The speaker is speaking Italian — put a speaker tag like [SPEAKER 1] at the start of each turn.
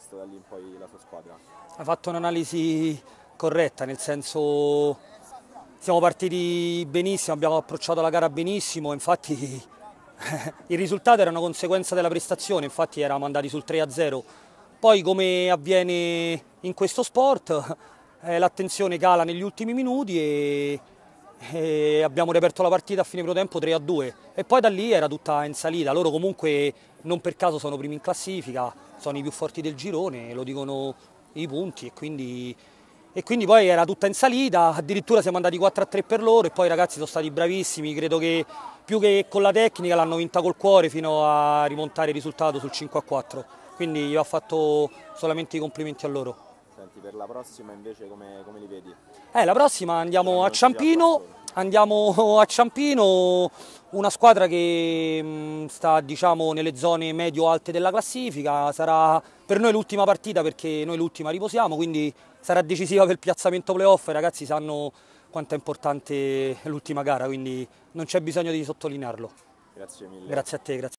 [SPEAKER 1] questo da lì in poi la sua squadra?
[SPEAKER 2] Ha fatto un'analisi corretta, nel senso siamo partiti benissimo, abbiamo approcciato la gara benissimo, infatti il risultato era una conseguenza della prestazione, infatti eravamo andati sul 3-0. Poi come avviene in questo sport, eh, l'attenzione cala negli ultimi minuti e e abbiamo reperto la partita a fine primo tempo 3-2 e poi da lì era tutta in salita, loro comunque non per caso sono primi in classifica, sono i più forti del girone, lo dicono i punti e quindi, e quindi poi era tutta in salita, addirittura siamo andati 4-3 a per loro e poi i ragazzi sono stati bravissimi, credo che più che con la tecnica l'hanno vinta col cuore fino a rimontare il risultato sul 5-4, a quindi io ho fatto solamente i complimenti a loro.
[SPEAKER 1] Senti, per la prossima invece come, come li vedi?
[SPEAKER 2] Eh, la prossima andiamo a Ciampino, andiamo a Ciampino, una squadra che mh, mm, sta diciamo, nelle zone medio-alte della classifica, sarà per noi l'ultima partita perché noi l'ultima riposiamo, quindi sarà decisiva per il piazzamento playoff, i ragazzi sanno quanto è importante l'ultima gara, quindi non c'è bisogno di sottolinearlo. Grazie mille. Grazie a te, grazie.